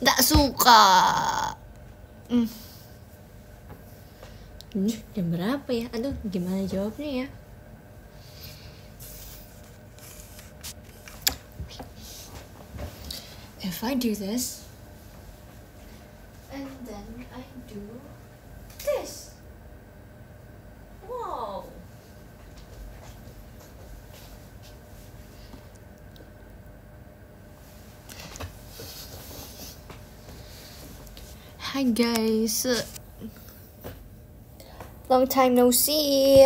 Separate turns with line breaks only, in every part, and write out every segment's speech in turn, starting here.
Tak suka hmm. ini jam berapa ya aduh gimana jawabnya ya if I do this and then I do Hi guys. Long time no see.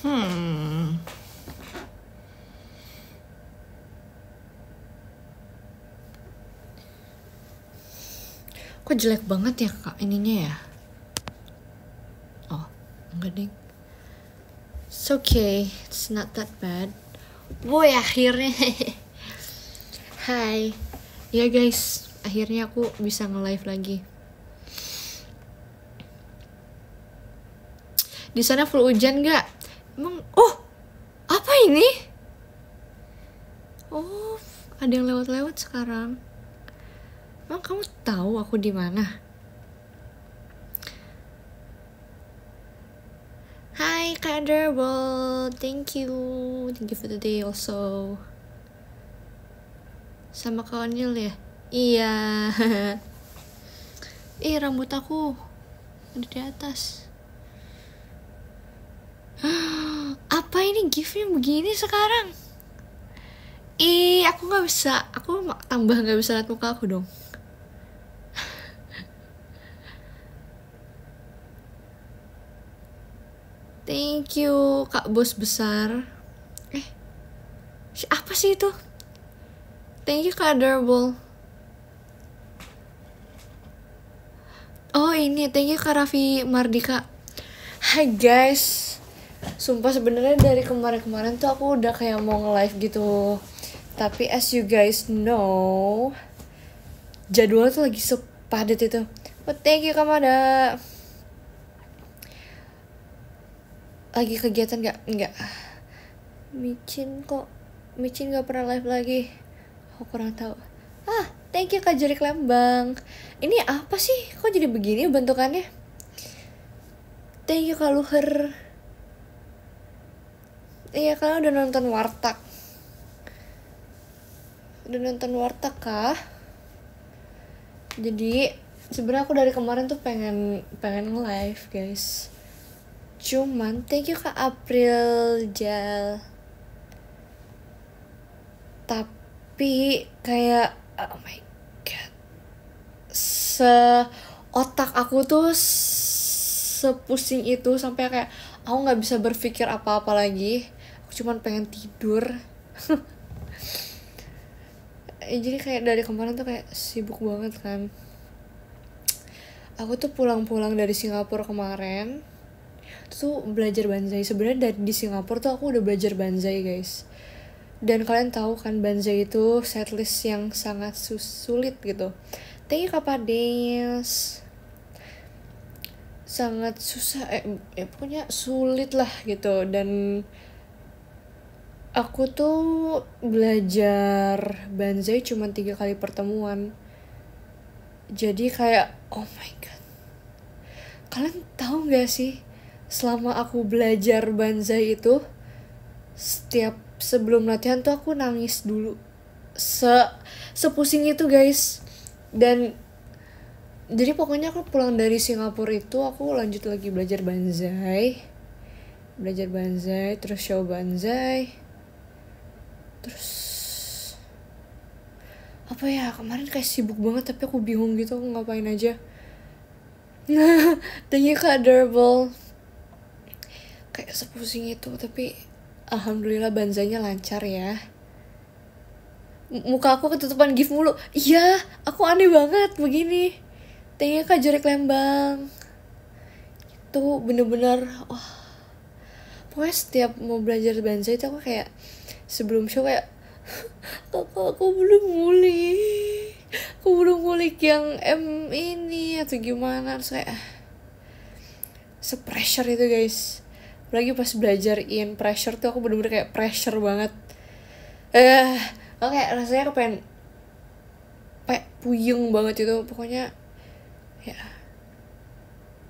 Hmm. Kok jelek banget ya kak ininya ya? Oh, enggak ding. It's okay, it's not that bad. Boy akhirnya. Hai Ya guys Akhirnya aku bisa nge-live lagi di sana full hujan gak? Emang oh apa ini? Oh ada yang lewat-lewat sekarang. Emang kamu tahu aku di mana? Hai, Hi Kinderworld, thank you, thank you for the day also sama Neil ya iya ih rambut aku ada di atas apa ini giftnya begini sekarang ih aku nggak bisa aku tambah nggak bisa lihat muka aku dong Thank you, Kak Bos Besar. Eh, apa sih itu? Thank you Kak Oh ini, thank you Kak Raffi Mardika. Hai guys, sumpah sebenarnya dari kemarin-kemarin tuh aku udah kayak mau nge-live gitu. Tapi as you guys know, jadwal tuh lagi sepadet itu. but thank you ada Lagi kegiatan gak? Enggak. Micin kok. Micin gak pernah live lagi aku kurang tahu ah thank you kak jurik Lembang ini apa sih kok jadi begini bentukannya thank you kak Luher iya kalian udah nonton wartak udah nonton wartak kah jadi sebenarnya aku dari kemarin tuh pengen pengen live guys cuman thank you kak April Jal tapi tapi kayak oh my god se otak aku tuh sepusing itu sampai kayak aku nggak bisa berpikir apa-apa lagi aku cuman pengen tidur eh, jadi kayak dari kemarin tuh kayak sibuk banget kan aku tuh pulang-pulang dari Singapura kemarin tuh belajar banzai sebenarnya dari di Singapura tuh aku udah belajar banzai guys dan kalian tahu kan Banzai itu setlist yang sangat sus sulit gitu thank you kapa Dance sangat susah eh ya pokoknya sulit lah gitu dan aku tuh belajar Banzai cuma tiga kali pertemuan jadi kayak oh my god kalian tahu gak sih selama aku belajar Banzai itu setiap sebelum latihan tuh aku nangis dulu se sepusing itu guys dan jadi pokoknya aku pulang dari Singapura itu aku lanjut lagi belajar banzai belajar banzai terus show banzai terus apa ya kemarin kayak sibuk banget tapi aku bingung gitu aku ngapain aja tanya kak Durable kayak sepusing itu tapi Alhamdulillah banzanya lancar ya. Muka aku ketutupan gift mulu. Iya, aku aneh banget begini. Tengah Kak Jorek Lembang. Itu bener-bener, wah. oh. Pokoknya setiap mau belajar banzai itu aku kayak sebelum show kayak kakak aku belum muli aku belum ngulik yang M ini atau gimana terus kayak ah, sepressure itu guys lagi pas belajar in pressure tuh aku bener-bener kayak pressure banget eh uh, oke okay, rasanya aku pengen kayak puyeng banget itu pokoknya ya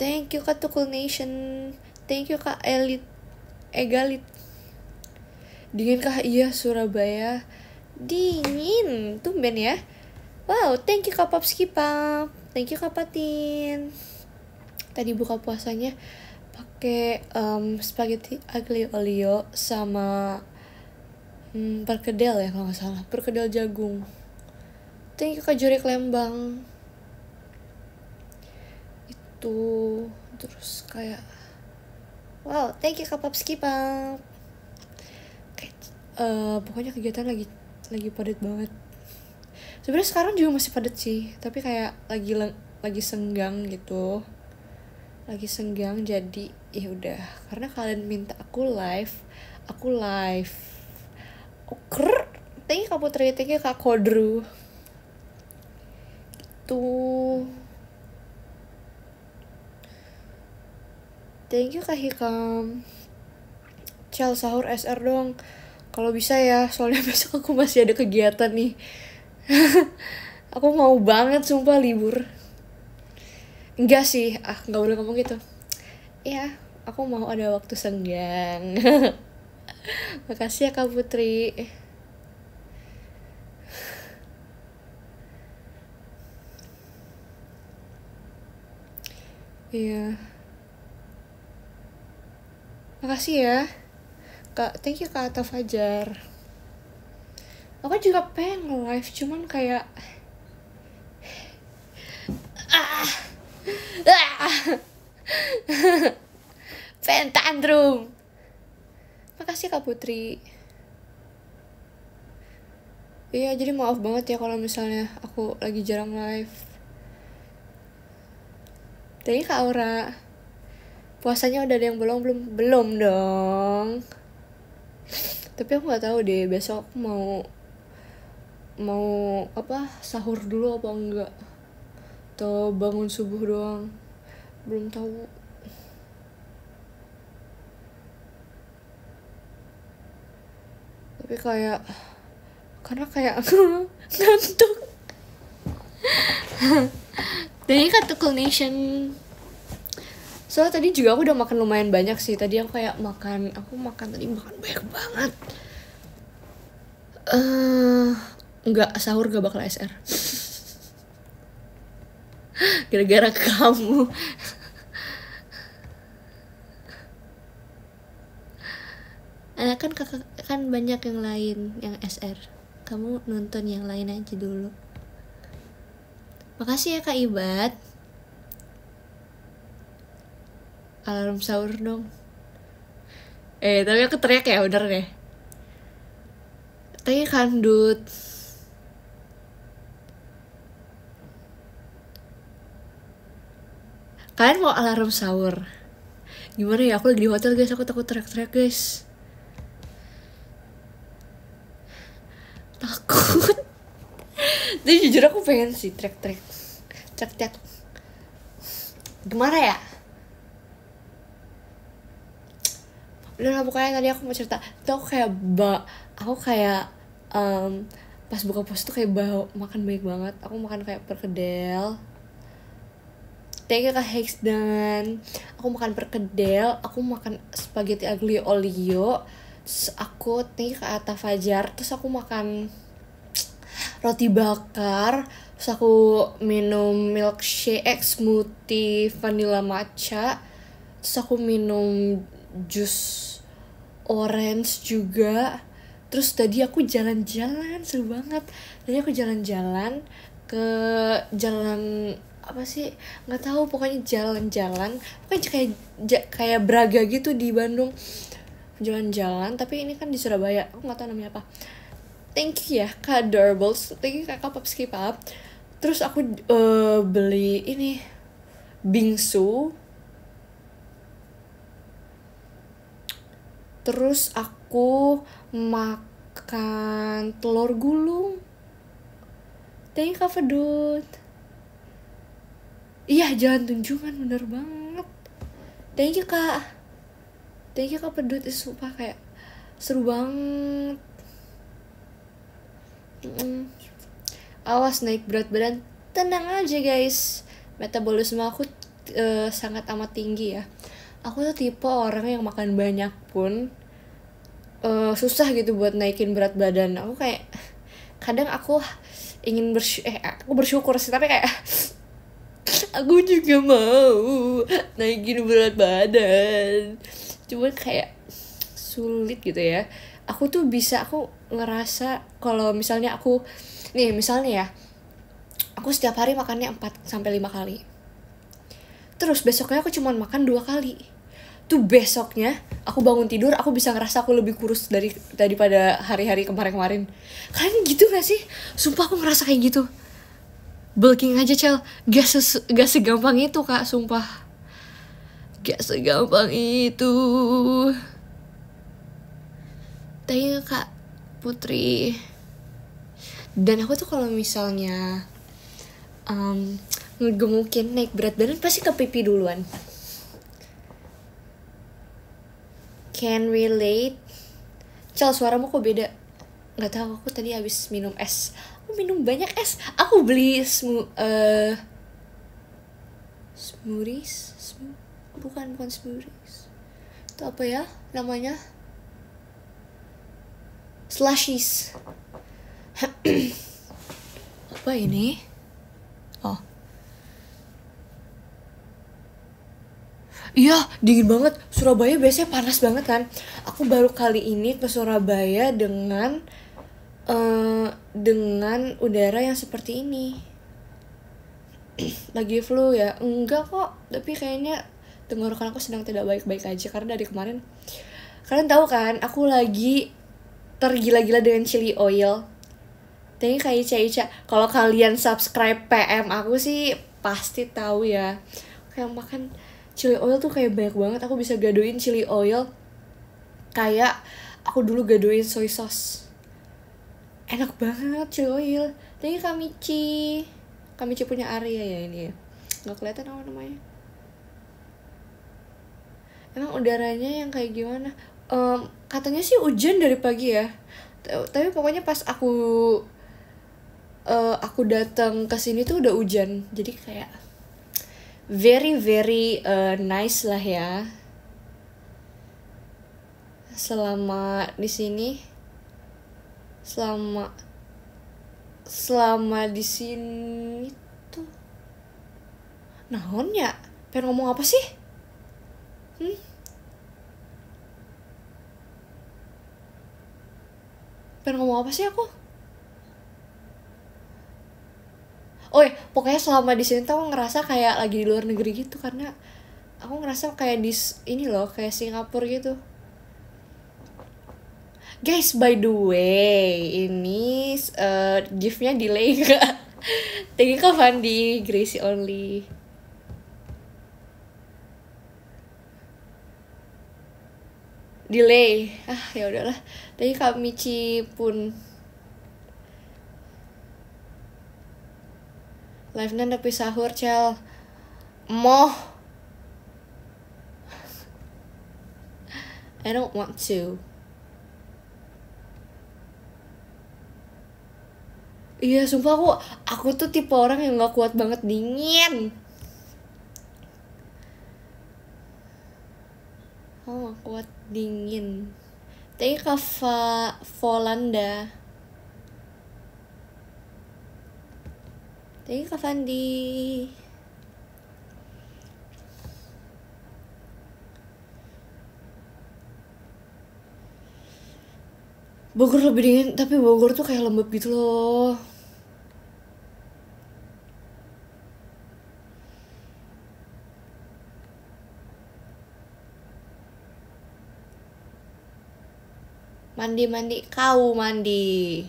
thank you kak Tukul Nation thank you kak Elit Egalit dingin kah iya Surabaya dingin tuh tumben ya wow thank you kak Popski thank you kak Patin tadi buka puasanya pakai um, spaghetti aglio olio sama um, perkedel ya kalau nggak salah perkedel jagung thank you kak Jurik Lembang itu terus kayak wow thank you kak Papski kayak, uh, eh, pokoknya kegiatan lagi lagi padat banget sebenarnya sekarang juga masih padat sih tapi kayak lagi lagi senggang gitu lagi senggang jadi ya udah karena kalian minta aku live aku live oker oh, tinggi kamu you kak kodru itu thank you kak hikam Cel sahur SR dong kalau bisa ya soalnya besok aku masih ada kegiatan nih aku mau banget sumpah libur enggak sih ah nggak boleh ngomong gitu ya aku mau ada waktu senggang makasih ya kak Putri Iya. Makasih ya. Kak, thank you Kak Atta Fajar. Aku juga pengen live, cuman kayak... Ah! Ah. Pentandrum. Makasih Kak Putri. Iya, jadi maaf banget ya kalau misalnya aku lagi jarang live. Tadi Kak Aura, puasanya udah ada yang belum belum belum dong. Tapi aku gak tahu deh besok mau mau apa sahur dulu apa enggak atau bangun subuh doang belum tahu tapi kayak karena kayak ngantuk jadi kartu nation soalnya tadi juga aku udah makan lumayan banyak sih tadi aku kayak makan aku makan tadi makan banyak banget eh uh, nggak sahur gak bakal SR gara-gara kamu ada eh, kan kakak kan banyak yang lain yang SR kamu nonton yang lain aja dulu makasih ya kak Ibat alarm sahur dong eh tapi aku teriak ya bener deh tapi kandut kalian mau alarm sahur gimana ya aku lagi di hotel guys aku takut teriak-teriak guys takut jadi jujur aku pengen sih teriak-teriak teriak-teriak gimana ya udah lah pokoknya tadi aku mau cerita itu aku kayak ba aku kayak um, pas buka puasa tuh kayak bau makan baik banget aku makan kayak perkedel tadi ke Hex dengan aku makan perkedel aku makan spaghetti aglio olio terus aku TK ke Atta Fajar terus aku makan roti bakar terus aku minum milkshake eh, smoothie vanilla matcha terus aku minum jus orange juga terus tadi aku jalan-jalan seru banget tadi aku jalan-jalan ke jalan apa sih nggak tahu pokoknya jalan-jalan pokoknya kayak kayak Braga gitu di Bandung jalan-jalan tapi ini kan di Surabaya aku nggak tahu namanya apa thank you ya kak Durbles thank you kakak Popski up terus aku uh, beli ini bingsu terus aku makan telur gulung thank you kak Fedut iya jalan tunjungan bener banget thank you kak thank you kak pedut sumpah kayak seru banget mm -mm. awas naik berat badan tenang aja guys metabolisme aku uh, sangat amat tinggi ya aku tuh tipe orang yang makan banyak pun uh, susah gitu buat naikin berat badan aku kayak kadang aku ingin bersyukur eh aku bersyukur sih tapi kayak aku juga mau naikin berat badan cuman kayak sulit gitu ya aku tuh bisa aku ngerasa kalau misalnya aku nih misalnya ya aku setiap hari makannya 4 sampai 5 kali terus besoknya aku cuma makan dua kali tuh besoknya aku bangun tidur aku bisa ngerasa aku lebih kurus dari daripada hari-hari kemarin-kemarin kalian gitu gak sih sumpah aku ngerasa kayak gitu bulking aja cel gak, ses gak segampang itu kak sumpah gak segampang itu Tapi kak Putri dan aku tuh kalau misalnya um, ngegemukin naik berat badan pasti ke pipi duluan can relate Cel suaramu kok beda nggak tahu aku tadi habis minum es aku minum banyak es aku beli smu uh, smoothies sm bukan bukan smoothies itu apa ya namanya slushies apa ini oh Iya, dingin banget. Surabaya biasanya panas banget kan. Aku baru kali ini ke Surabaya dengan uh, dengan udara yang seperti ini lagi flu ya enggak kok tapi kayaknya tenggorokan aku sedang tidak baik-baik aja karena dari kemarin kalian tahu kan aku lagi tergila-gila dengan chili oil tapi kayak Ica Ica kalau kalian subscribe PM aku sih pasti tahu ya kayak makan chili oil tuh kayak banyak banget aku bisa gaduin chili oil kayak aku dulu gaduin soy sauce enak banget cuy ini kami kamici punya area ya ini ya. nggak kelihatan apa namanya emang udaranya yang kayak gimana um, katanya sih hujan dari pagi ya tapi pokoknya pas aku uh, aku datang ke sini tuh udah hujan jadi kayak very very uh, nice lah ya selama di sini selama selama di sini tuh naon ya pengen ngomong apa sih hmm? pengen ngomong apa sih aku oh ya pokoknya selama di sini tuh aku ngerasa kayak lagi di luar negeri gitu karena aku ngerasa kayak di ini loh kayak Singapura gitu Guys, by the way, ini uh, giftnya delay gak? Tadi kapan Fandi Gracie Only? Delay. Ah, ya udahlah. Tadi Kak Michi pun Live-nya tapi sahur, Cel. Moh. I don't want to. Iya sumpah aku aku tuh tipe orang yang gak kuat banget dingin. Oh, kuat dingin. Tapi kava Volanda. Tapi kava di Bogor lebih dingin, tapi Bogor tuh kayak lembab gitu loh. mandi mandi kau mandi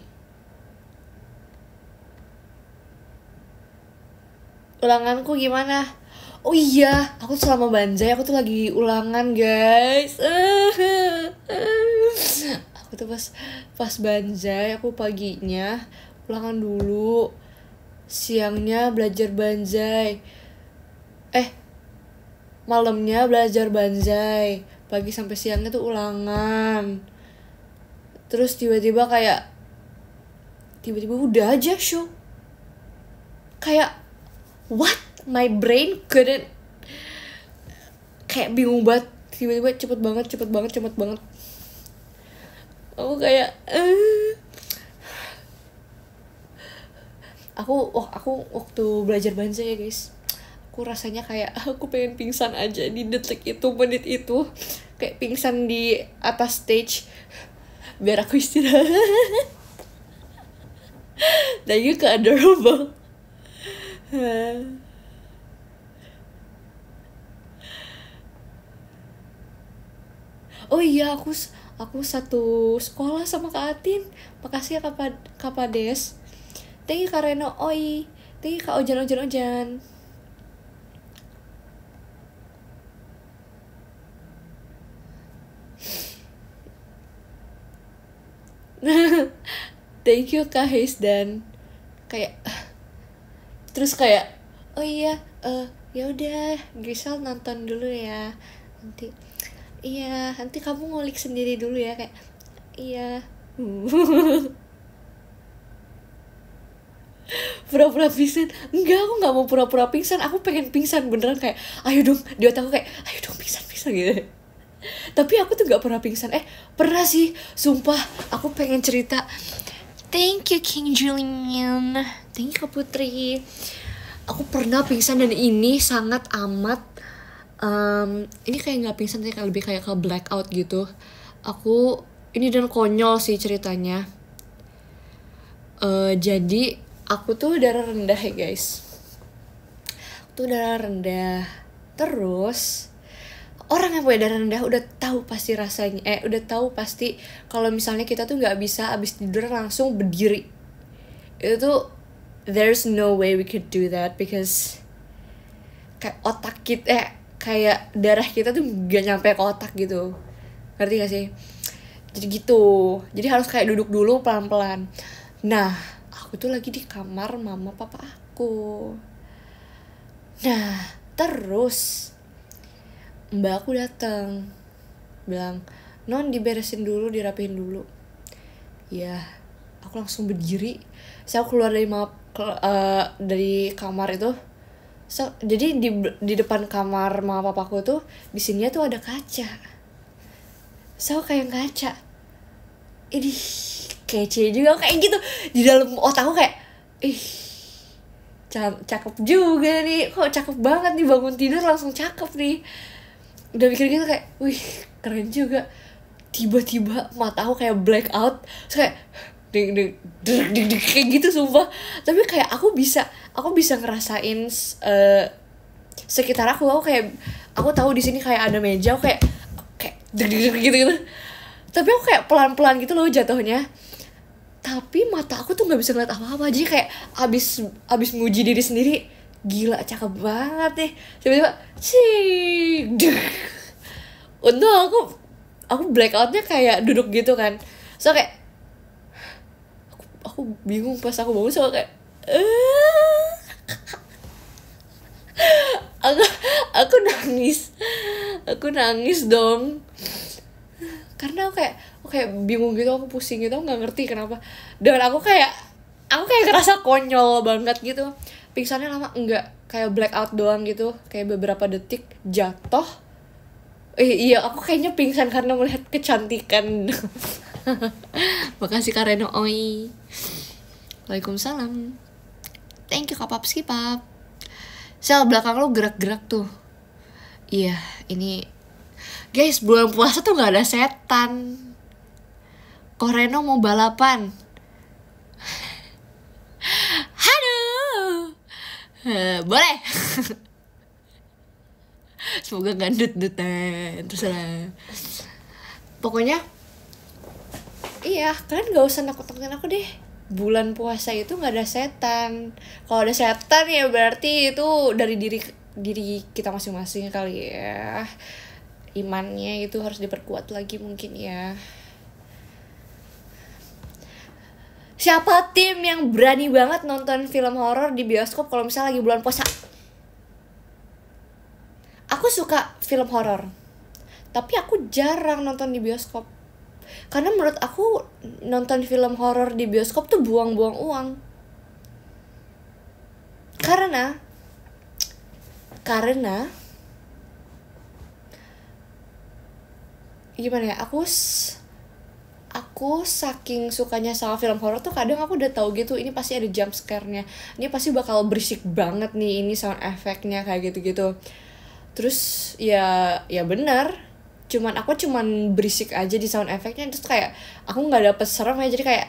ulanganku gimana oh iya aku selama banjai aku tuh lagi ulangan guys aku tuh pas pas banjai aku paginya ulangan dulu siangnya belajar banjai eh malamnya belajar banjai pagi sampai siangnya tuh ulangan terus tiba-tiba kayak tiba-tiba udah aja show kayak what my brain couldn't kayak bingung banget tiba-tiba cepet banget cepet banget cepet banget aku kayak uh. aku oh, aku waktu belajar bahasa ya guys aku rasanya kayak aku pengen pingsan aja di detik itu menit itu kayak pingsan di atas stage biar aku istirahat dan you ke adorable oh iya aku aku satu sekolah sama Kak Atin makasih ya Kak, Kak Pades thank you Kak Reno oi thank you Kak Ojan Ojan Ojan thank you kak Hayes dan kayak terus kayak oh iya uh, ya udah Grisel nonton dulu ya nanti iya nanti kamu ngulik sendiri dulu ya kayak iya pura-pura pingsan enggak aku nggak mau pura-pura pingsan aku pengen pingsan beneran kayak ayo dong di otak aku kayak ayo dong pingsan pingsan gitu tapi aku tuh gak pernah pingsan eh pernah sih sumpah aku pengen cerita thank you King Julian thank you Putri aku pernah pingsan dan ini sangat amat um, ini kayak gak pingsan tapi lebih kayak ke blackout gitu aku ini dan konyol sih ceritanya uh, jadi aku tuh darah rendah ya guys aku tuh darah rendah terus orang yang punya darah rendah udah tahu pasti rasanya eh udah tahu pasti kalau misalnya kita tuh nggak bisa abis tidur langsung berdiri itu tuh there's no way we could do that because kayak otak kita eh, kayak darah kita tuh gak nyampe ke otak gitu ngerti gak sih jadi gitu jadi harus kayak duduk dulu pelan pelan nah aku tuh lagi di kamar mama papa aku nah terus mbak aku datang bilang non diberesin dulu dirapihin dulu ya aku langsung berdiri saya aku keluar dari map uh, eh, dari kamar itu so, jadi di di depan kamar mama papaku itu di sini tuh ada kaca saya so kayak kaca ini kece juga kayak gitu di dalam otakku kayak ih cakep juga nih kok cakep banget nih bangun tidur langsung cakep nih udah mikir gitu kayak wih keren juga tiba-tiba mata aku kayak black out terus kayak ding ding ding ding ding kayak gitu sumpah tapi kayak aku bisa aku bisa ngerasain uh, sekitar aku aku kayak aku tahu di sini kayak ada meja aku kayak kayak ding ding ding gitu gitu tapi aku kayak pelan-pelan gitu loh jatuhnya tapi mata aku tuh nggak bisa ngeliat apa-apa aja kayak abis abis muji diri sendiri gila cakep banget nih tiba-tiba cing untung aku aku blackoutnya kayak duduk gitu kan so kayak aku, aku bingung pas aku bangun so kayak eh. aku aku nangis aku nangis dong karena aku kayak aku kayak bingung gitu aku pusing gitu aku nggak ngerti kenapa dan aku kayak aku kayak ngerasa konyol banget gitu pingsannya lama enggak kayak black out doang gitu kayak beberapa detik jatuh eh, iya aku kayaknya pingsan karena melihat kecantikan makasih Kareno Oi Waalaikumsalam thank you kapap skipap sel belakang lu gerak-gerak tuh iya ini guys bulan puasa tuh nggak ada setan Koreno mau balapan Eh, boleh semoga gandut dutan terus pokoknya iya kalian gak usah nakut nakutin aku deh bulan puasa itu nggak ada setan kalau ada setan ya berarti itu dari diri diri kita masing-masing kali ya imannya itu harus diperkuat lagi mungkin ya siapa tim yang berani banget nonton film horor di bioskop kalau misalnya lagi bulan puasa aku suka film horor tapi aku jarang nonton di bioskop karena menurut aku nonton film horor di bioskop tuh buang-buang uang karena karena gimana ya aku aku saking sukanya sama film horor tuh kadang aku udah tahu gitu ini pasti ada jump scare-nya ini pasti bakal berisik banget nih ini sound efeknya kayak gitu-gitu terus ya ya benar cuman aku cuman berisik aja di sound efeknya terus kayak aku nggak dapet serem ya jadi kayak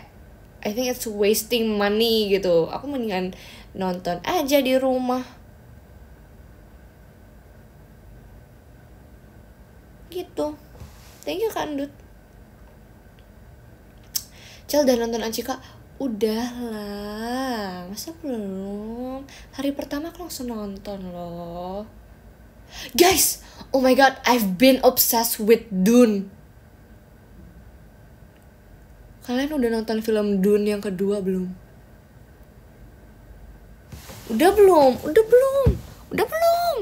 I think it's wasting money gitu aku mendingan nonton aja di rumah gitu thank you kak Cel udah nonton udah Udahlah, masa belum? Hari pertama aku langsung nonton loh. Guys, oh my god, I've been obsessed with Dune. Kalian udah nonton film Dune yang kedua belum? Udah belum? Udah belum? Udah belum?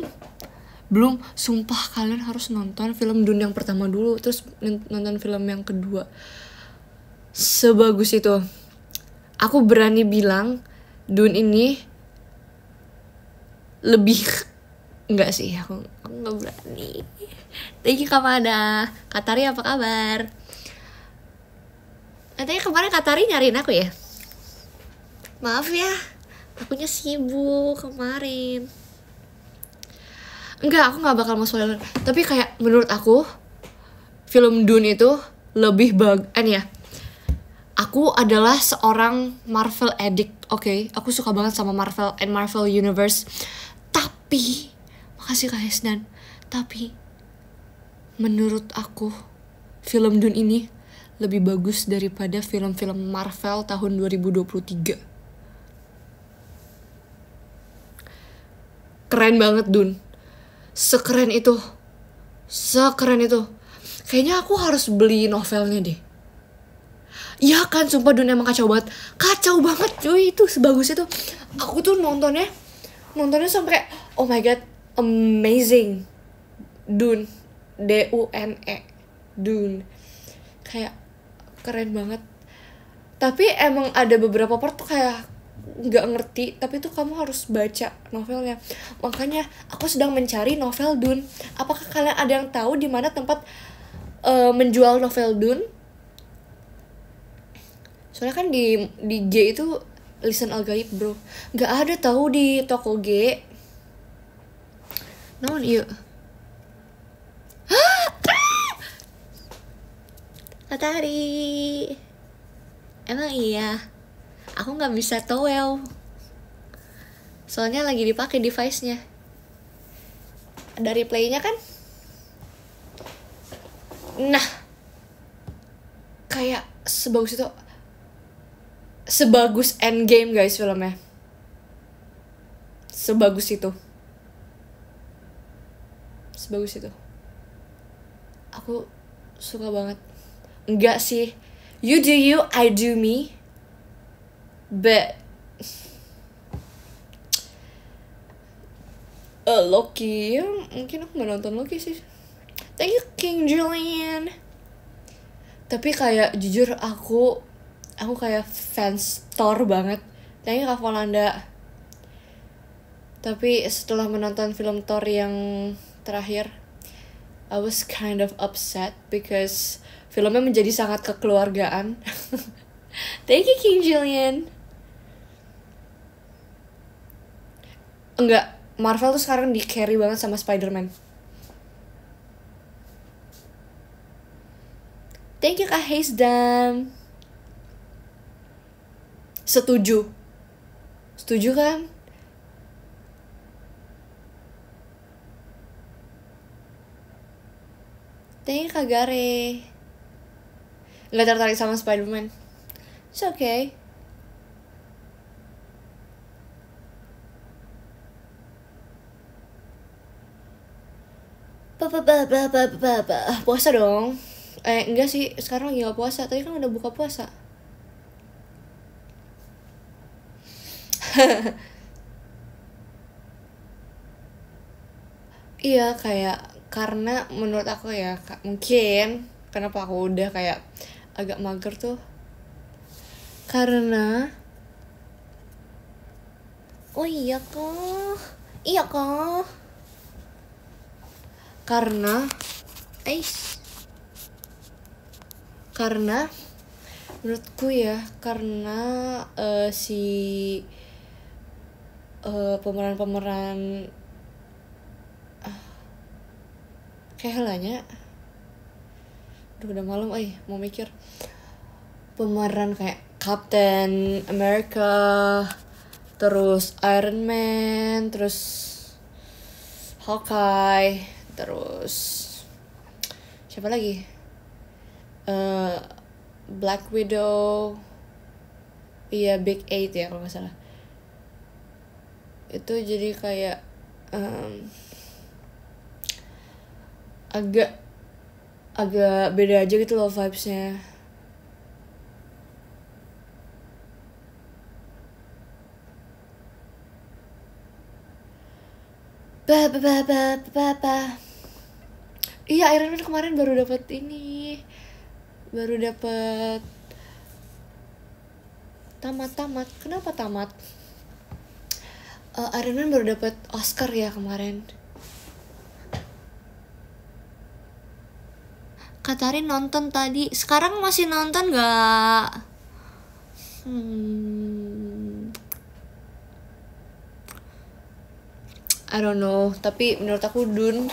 Belum, sumpah kalian harus nonton film Dune yang pertama dulu, terus nonton film yang kedua sebagus itu. Aku berani bilang Dun ini lebih enggak sih aku enggak berani. Thank you ada, Katari apa kabar? Katanya kemarin Katari nyariin aku ya. Maaf ya, aku sibuk kemarin. Enggak, aku nggak bakal mau spoiler. Tapi kayak menurut aku film Dune itu lebih bag, eh, ya, aku adalah seorang Marvel addict, oke? Okay? Aku suka banget sama Marvel and Marvel Universe. Tapi, makasih Kak Hesnan. Tapi, menurut aku, film Dune ini lebih bagus daripada film-film Marvel tahun 2023. Keren banget Dun, Sekeren itu. Sekeren itu. Kayaknya aku harus beli novelnya deh Iya kan, sumpah dunia emang kacau banget. Kacau banget cuy, itu sebagus itu. Aku tuh nontonnya, nontonnya sampai oh my god, amazing. Dun, D U N E, Dun. Kayak keren banget. Tapi emang ada beberapa part tuh kayak nggak ngerti tapi tuh kamu harus baca novelnya makanya aku sedang mencari novel Dun apakah kalian ada yang tahu di mana tempat uh, menjual novel Dun soalnya kan di di G itu listen al gaib bro nggak ada tahu di toko G non iya Matahari ah! Emang iya Aku nggak bisa towel Soalnya lagi dipake device-nya Dari nya kan Nah Kayak sebagus itu sebagus Endgame guys filmnya sebagus itu sebagus itu aku suka banget enggak sih you do you I do me but uh, Loki mungkin aku nggak nonton Loki sih thank you King Julian tapi kayak jujur aku aku kayak fans Thor banget thank you Kak Volanda tapi setelah menonton film Thor yang terakhir I was kind of upset because filmnya menjadi sangat kekeluargaan thank you King Julian enggak Marvel tuh sekarang di carry banget sama Spider-Man Thank you Kak dan setuju setuju kan Thank kagak Kagare Gak tertarik sama Spiderman. It's okay Ba-ba-ba-ba-ba-ba, Puasa dong Eh enggak sih Sekarang lagi gak puasa Tadi kan udah buka puasa Iya kayak karena menurut aku ya mungkin kenapa aku udah kayak agak mager tuh karena oh iya kok iya kok karena eh karena menurutku ya karena uh, si Eh, pemeran-pemeran uh, kayak halanya Duh, udah malam eh mau mikir pemeran kayak Captain America terus Iron Man terus Hawkeye terus siapa lagi uh, Black Widow iya Big Eight ya kalau nggak salah itu jadi kayak um, agak agak beda aja gitu loh vibesnya ba ba ba ba ba ba iya Iron Man kemarin baru dapat ini baru dapat tamat tamat kenapa tamat uh, Iron Man baru dapat Oscar ya kemarin Katarin nonton tadi sekarang masih nonton nggak hmm. I don't know tapi menurut aku Dun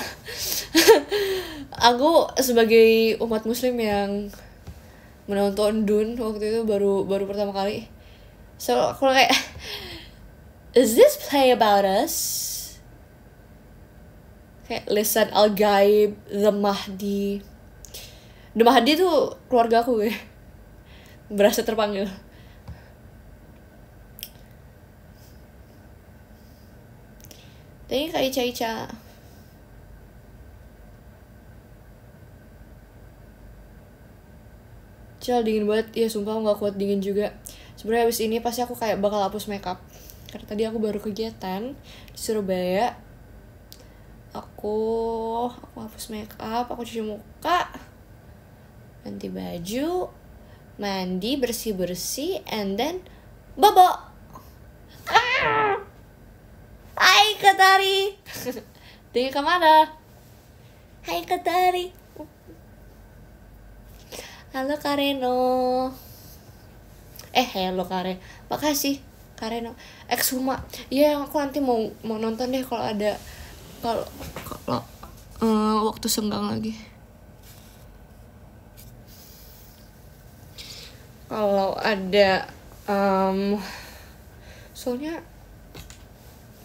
aku sebagai umat muslim yang menonton Dun waktu itu baru baru pertama kali so aku kayak is this play about us? Kayak Lisan Al Gaib, The Mahdi. The Mahdi tuh keluarga aku ya. Berasa terpanggil. Thank you Kak Ica Ica. Cel dingin banget, ya sumpah aku nggak kuat dingin juga. Sebenarnya abis ini pasti aku kayak bakal hapus makeup karena tadi aku baru kegiatan di Surabaya aku aku hapus make up aku cuci muka ganti baju mandi bersih bersih and then bobo ah! Hai Katari Dengan kemana? Hai Katari Halo Kareno Eh hello Kare Makasih karena Exuma eh, ya yang aku nanti mau mau nonton deh kalau ada kalau kalau uh, waktu senggang lagi kalau ada um, soalnya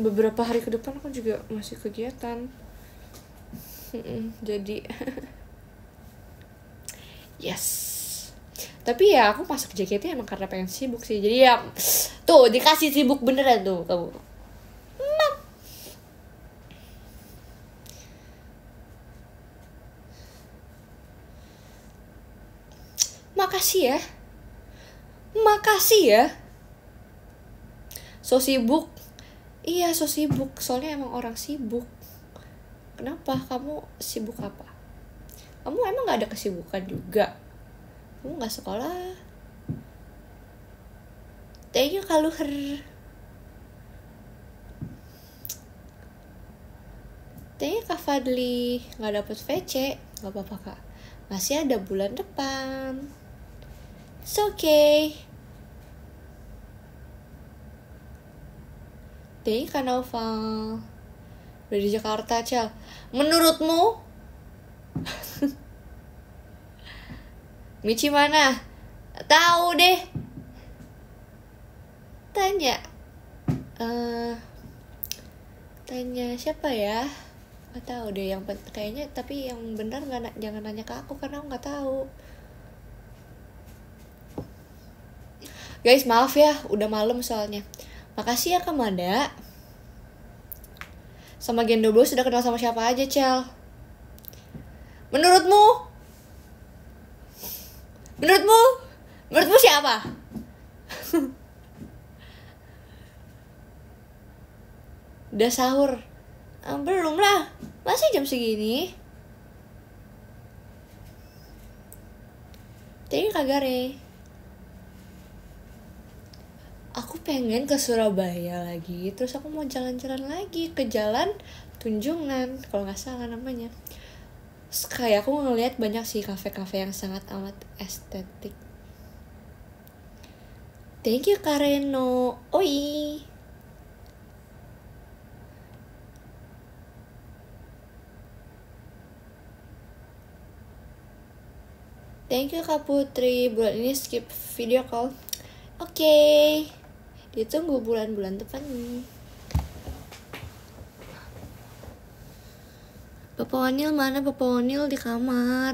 beberapa hari ke depan aku juga masih kegiatan jadi yes tapi ya aku masuk JKT emang karena pengen sibuk sih jadi ya tuh dikasih sibuk beneran tuh kamu makasih ya makasih ya so sibuk iya so sibuk soalnya emang orang sibuk kenapa kamu sibuk apa kamu emang gak ada kesibukan juga enggak nggak sekolah tehnya kalau her kayaknya kak Fadli nggak dapet VC nggak apa-apa kak masih ada bulan depan it's okay Dei Udah dari Jakarta Cel menurutmu Michi mana? Tahu deh. Tanya. Uh, tanya siapa ya? Gak tahu deh yang kayaknya tapi yang benar nggak jangan nanya ke aku karena aku nggak tahu. Guys, maaf ya, udah malam soalnya. Makasih ya Kamada Sama Gendo Blue sudah kenal sama siapa aja, Cel? Menurutmu, menurutmu menurutmu siapa udah sahur ah, belum lah masih jam segini jadi kagare ya. aku pengen ke Surabaya lagi terus aku mau jalan-jalan lagi ke jalan Tunjungan kalau nggak salah namanya kayak aku ngeliat banyak sih kafe-kafe yang sangat amat estetik thank you Kareno oi Thank you Kak Putri, bulan ini skip video call. Oke, okay. ditunggu bulan-bulan depan nih. Papa Wanil mana Papa Wanil di kamar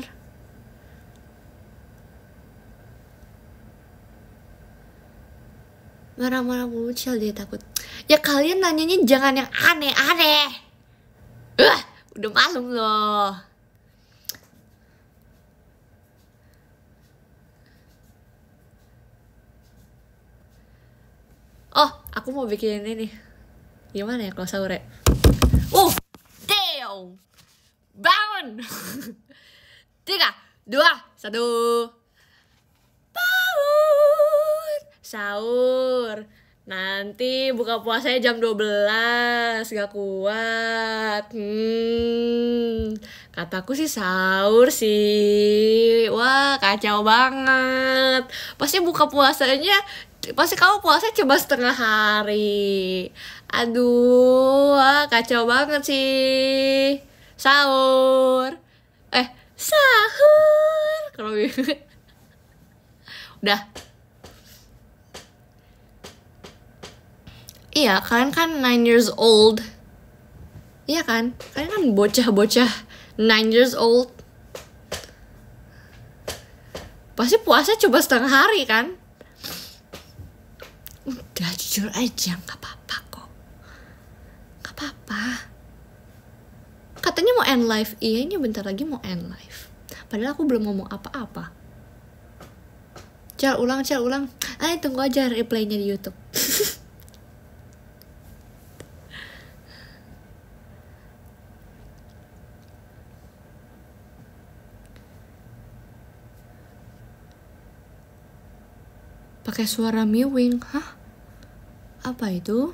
marah-marah mulu dia takut ya kalian nanyanya jangan yang aneh-aneh uh, udah malu loh oh aku mau bikin ini gimana ya kalau sore ya? uh damn Tiga, dua, satu. Paut, sahur. Nanti buka puasanya jam 12, gak kuat. Hmm, kataku sih sahur sih. Wah, kacau banget. Pasti buka puasanya, pasti kamu puasa cuma setengah hari. Aduh, wah, kacau banget sih sahur eh sahur kalau gitu. udah iya kalian kan nine years old iya kan kalian kan bocah-bocah nine years old pasti puasa coba setengah hari kan udah jujur aja nggak apa-apa Life, iya ini bentar lagi mau end life. padahal aku belum ngomong apa-apa cel ulang cel ulang ayo tunggu aja replaynya di YouTube pakai suara miwing hah apa itu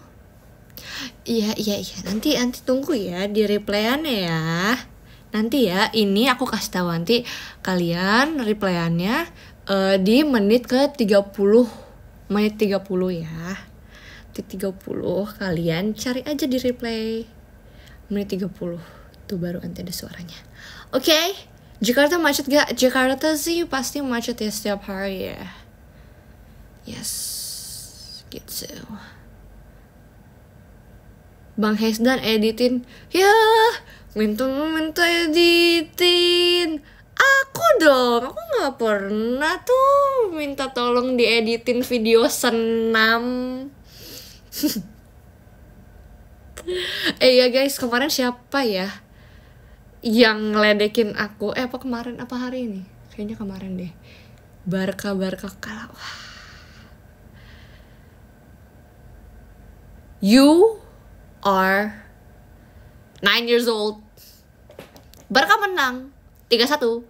Iya iya iya nanti nanti tunggu ya di replayannya ya nanti ya ini aku kasih tahu nanti kalian replayannya uh, di menit ke 30 menit 30 ya tiga 30 kalian cari aja di replay menit 30 tuh baru nanti ada suaranya oke okay? Jakarta macet gak? Jakarta sih pasti macet ya setiap hari ya yes gitu Bang Hesdan editin ya minta minta editin aku dong aku nggak pernah tuh minta tolong dieditin video senam eh ya guys kemarin siapa ya yang ngeledekin aku eh apa kemarin apa hari ini kayaknya kemarin deh Barca Barca kalah you are 9 years old. Barca menang 3-1.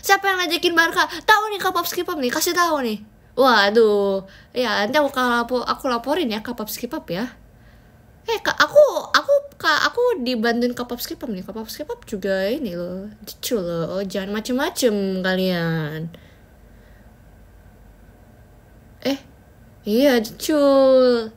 Siapa yang ngajakin Barca? Tahu nih skip up nih, kasih tahu nih. Waduh, ya nanti aku lapor, aku laporin ya skip up ya. Eh, kak, aku aku kak, aku dibantuin skip up nih. skip up juga ini loh, jujur loh. Oh, jangan macem-macem kalian. Eh, Iya, cul.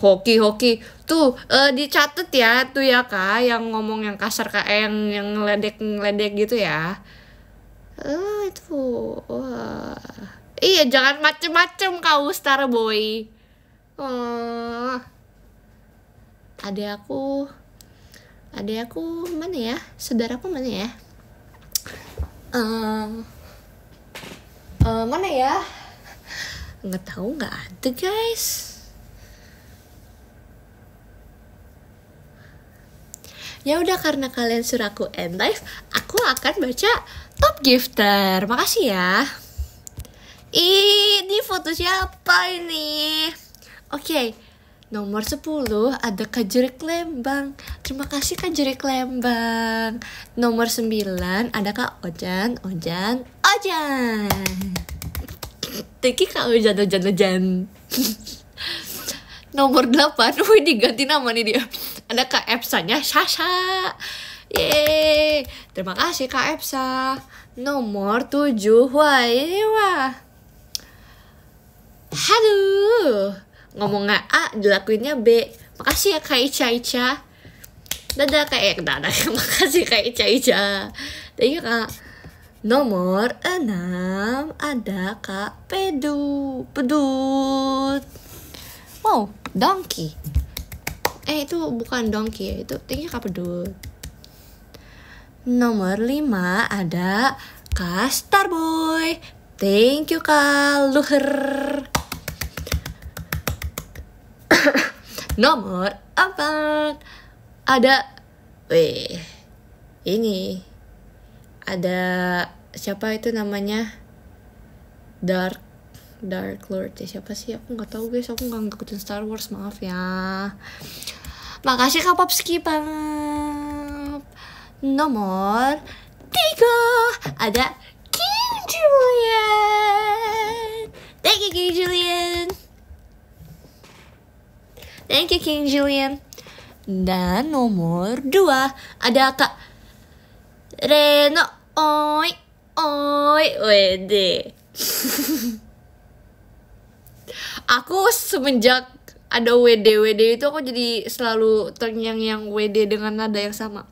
Hoki, hoki. Tuh, uh, eh, dicatat ya, tuh ya kak, yang ngomong yang kasar kak, eh, yang yang ngeledek ngeledek gitu ya. Eh uh, itu, wah. Iya, jangan macem-macem kau boy. Uh, oh. ada aku, ada aku mana ya? Saudaraku mana ya? Uh, uh, mana ya? nggak tahu nggak ada guys ya udah karena kalian suruh aku end live aku akan baca top gifter makasih ya ini foto siapa ini oke okay. Nomor 10 ada Kajerik Lembang. Terima kasih Kajerik Lembang. Nomor 9 ada Kak Ojan, Ojan, Ojan. Teki kak hujan hujan hujan nomor 8 wih diganti nama nih dia ada kak Epsanya Sasha Yeay, terima kasih Kak Epsa. Nomor 7, wah ini wah. Halo, ngomong nggak A, dilakuinnya B. Makasih ya Kak Ica Ica. Dadah Kak, eh dadah, makasih Kak Ica Ica. Thank you Kak. Nomor 6 ada Kak Pedu. Pedut. Wow, donkey. Eh, itu bukan donkey ya, itu tingginya Kak Pedut. Nomor 5 ada Kak Starboy. Thank you Kak Luher. Nomor 4 ada Weh, ini ada siapa itu namanya Dark Dark Lord ya siapa sih aku nggak tahu guys aku nggak ngikutin Star Wars maaf ya makasih kapap skipan nomor tiga ada King Julian thank you King Julian thank you King Julian dan nomor dua ada Kak Reno Oi, oi, wede aku semenjak ada WD WD itu aku jadi selalu ternyang yang WD dengan nada yang sama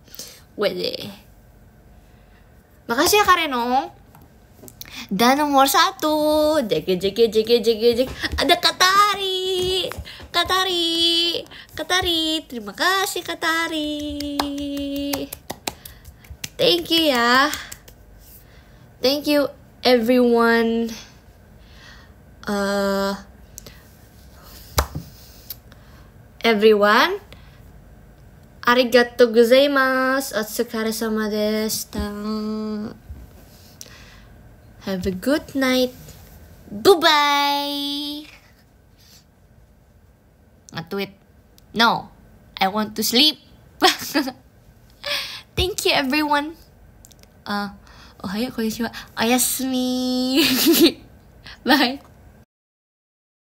WD makasih ya Kareno dan nomor satu jeki, jeki, jeki, jeki, jeke ada Katari Katari Katari terima kasih Katari Thank you, yeah. Thank you, everyone. Uh, everyone. Arigato gozaimasu. Otsukare sama deshita. Have a good night. Bye Not do it. No, I want to sleep. Thank you, everyone. Uh, おはよう、こんにちは。おやすみ。Bye. Oh,